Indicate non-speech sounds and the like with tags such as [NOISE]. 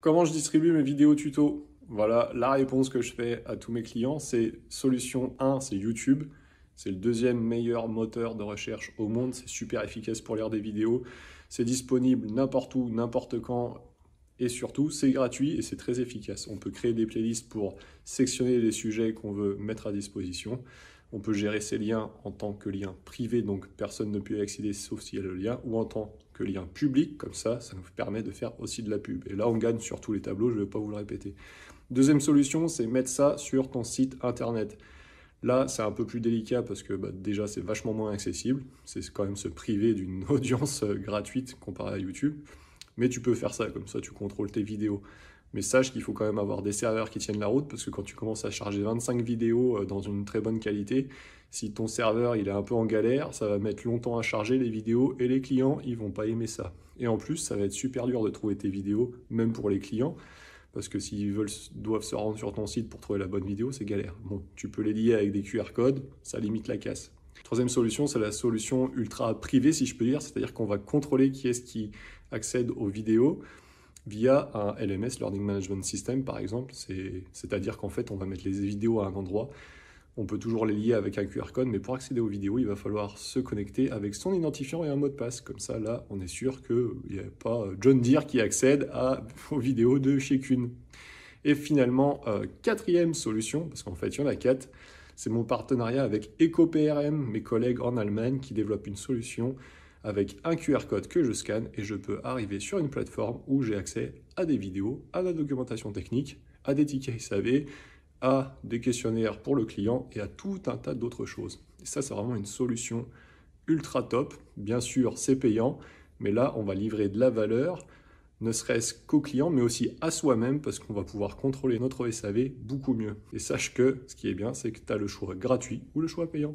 Comment je distribue mes vidéos tuto Voilà la réponse que je fais à tous mes clients. C'est solution 1, c'est YouTube. C'est le deuxième meilleur moteur de recherche au monde. C'est super efficace pour lire des vidéos. C'est disponible n'importe où, n'importe quand et surtout, c'est gratuit et c'est très efficace. On peut créer des playlists pour sectionner les sujets qu'on veut mettre à disposition. On peut gérer ces liens en tant que lien privé, donc personne ne peut y accéder sauf s'il y a le lien, ou en tant que lien public, comme ça, ça nous permet de faire aussi de la pub. Et là, on gagne sur tous les tableaux, je ne vais pas vous le répéter. Deuxième solution, c'est mettre ça sur ton site internet. Là, c'est un peu plus délicat parce que bah, déjà, c'est vachement moins accessible. C'est quand même se priver d'une [LAUGHS] audience euh, gratuite comparée à YouTube. Mais tu peux faire ça, comme ça tu contrôles tes vidéos. Mais sache qu'il faut quand même avoir des serveurs qui tiennent la route parce que quand tu commences à charger 25 vidéos euh, dans une très bonne qualité, si ton serveur il est un peu en galère, ça va mettre longtemps à charger les vidéos et les clients ils vont pas aimer ça. Et en plus, ça va être super dur de trouver tes vidéos, même pour les clients, parce que s'ils veulent doivent se rendre sur ton site pour trouver la bonne vidéo, c'est galère. Bon, tu peux les lier avec des QR codes, ça limite la casse. Troisième solution, c'est la solution ultra privée, si je peux dire, c'est-à-dire qu'on va contrôler qui est-ce qui accède aux vidéos via un LMS, Learning Management System par exemple, c'est-à-dire qu'en fait on va mettre les vidéos à un endroit, on peut toujours les lier avec un QR code, mais pour accéder aux vidéos, il va falloir se connecter avec son identifiant et un mot de passe. Comme ça, là, on est sûr qu'il n'y a pas John Deere qui accède [LAUGHS] aux vidéos de chacune. Et finalement, euh, quatrième solution, parce qu'en fait il y en a quatre, c'est mon partenariat avec EcoPRM, mes collègues en Allemagne, qui développent une solution avec un QR code que je scanne et je peux arriver sur une plateforme où j'ai accès à des vidéos, à la documentation technique, à des tickets SAV, à des questionnaires pour le client et à tout un tas d'autres choses. ça, c'est vraiment une solution ultra top. Bien sûr, c'est payant, mais là, on va livrer de la valeur ne serait-ce qu'au client, mais aussi à soi-même, parce qu'on va pouvoir contrôler notre SAV beaucoup mieux. Et sache que ce qui est bien, c'est que tu as le choix gratuit ou le choix payant.